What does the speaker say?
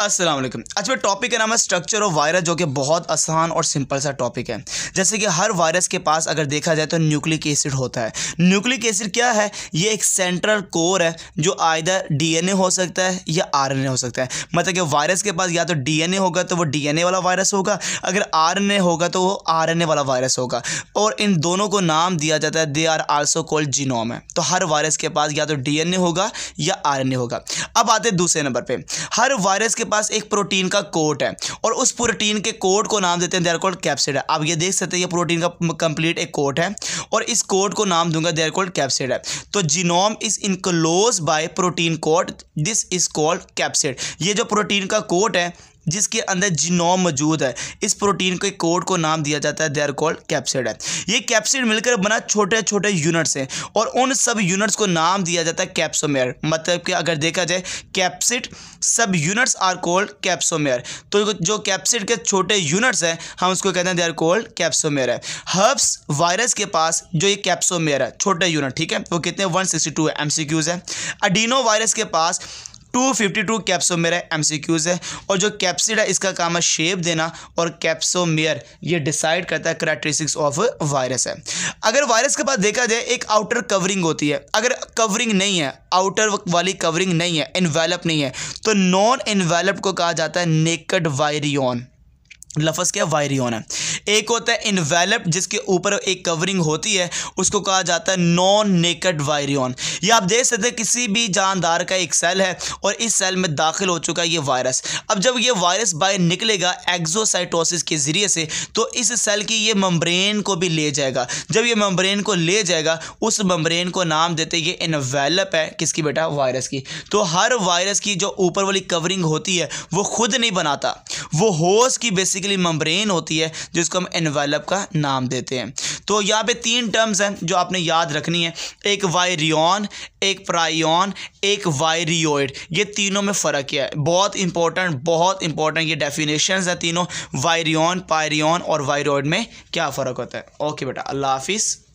असलम अच्छा टॉपिक का नाम है स्ट्रक्चर ऑफ वायरस जो कि बहुत आसान और सिंपल सा टॉपिक है जैसे कि हर वायरस के पास अगर देखा जाए तो न्यूक्लिक एसिड होता है न्यूक्लिक एसिड क्या है ये एक सेंट्रल कोर है जो आयदर डीएनए हो सकता है या आरएनए हो सकता है मतलब कि वायरस के पास या तो डीएनए होगा तो वो डीएनए वाला वायरस होगा अगर ए होगा तो वो ए वाला वायरस होगा और इन दोनों को नाम दिया जाता है they are also called genome है तो हर वायरस के पास या तो डी होगा या आर होगा अब आते दूसरे नंबर पर हर वायरस के पास एक प्रोटीन का कोट है और उस प्रोटीन के कोट को नाम देते हैं देर कोल्ड कैप्सिड आप ये देख सकते हैं ये प्रोटीन का कंप्लीट एक कोट है और इस कोट को नाम दूंगा देर कोल्ड कैप्सिड है तो genome is enclose by protein coat this is called capsid ये जो प्रोटीन का कोट है जिसके अंदर जिनोम मौजूद है इस प्रोटीन के कोड को नाम दिया जाता है दे आर कॉल्ड कैप्सिड है ये कैप्सिड मिलकर बना छोटे छोटे यूनिट्स हैं और उन सब यूनिट्स को नाम दिया जाता है कैप्सोमेयर मतलब कि अगर देखा जाए कैप्सिड सब यूनिट्स आर कोल्ड कैप्सोमेयर तो जो कैप्सिड के छोटे यूनिट्स हैं हम उसको कहते हैं दे आर कोल्ड कैप्सोमेयर है हर्ब्स वायरस के पास जो ये कैप्सोमेयर है छोटे यूनिट ठीक है वो कितने वन सिक्सटी टू एम सी क्यूज है अडीनो वायरस के पास टू फिफ्टी टू कैप्सोमेर है एम है और जो कैप्सिड है इसका काम है शेप देना और कैप्सोमेयर ये डिसाइड करता है करेक्टरिस्टिक्स ऑफ वायरस है अगर वायरस के बाद देखा जाए एक आउटर कवरिंग होती है अगर कवरिंग नहीं है आउटर वाली कवरिंग नहीं है इन्वेलप नहीं है तो नॉन इन्वेलप को कहा जाता है नेकड वायरियन लफज क्या वायरियन है एक होता है इनवेलप जिसके ऊपर एक कवरिंग होती है उसको कहा जाता है नॉन नेकड वायरियन ये आप देख सकते हैं किसी भी जानदार का एक सेल है और इस सेल में दाखिल हो चुका है ये वायरस अब जब ये वायरस बाहर निकलेगा एक्जोसाइटोसिस के ज़रिए से तो इस सेल की ये मम्ब्रेन को भी ले जाएगा जब ये मम्ब्रेन को ले जाएगा उस मम्ब्रेन को नाम देते ये इनवेलप है किसकी बेटा वायरस की तो हर वायरस की जो ऊपर वाली कवरिंग होती है वो खुद नहीं बनाता वो होश की बेसिक बेसिकली मम्ब्रेन होती है जिसको हम एनवेलप का नाम देते हैं तो यहाँ पे तीन टर्म्स हैं जो आपने याद रखनी है एक वायरियन एक प्रायन एक वायरियोइड ये तीनों में फ़र्क क्या है बहुत इंपॉर्टेंट बहुत इंपॉर्टेंट ये डेफिनेशन है तीनों वायरियन पायरियन और वायरोइड में क्या फ़र्क होता है ओके बेटा अल्लाह हाफिज़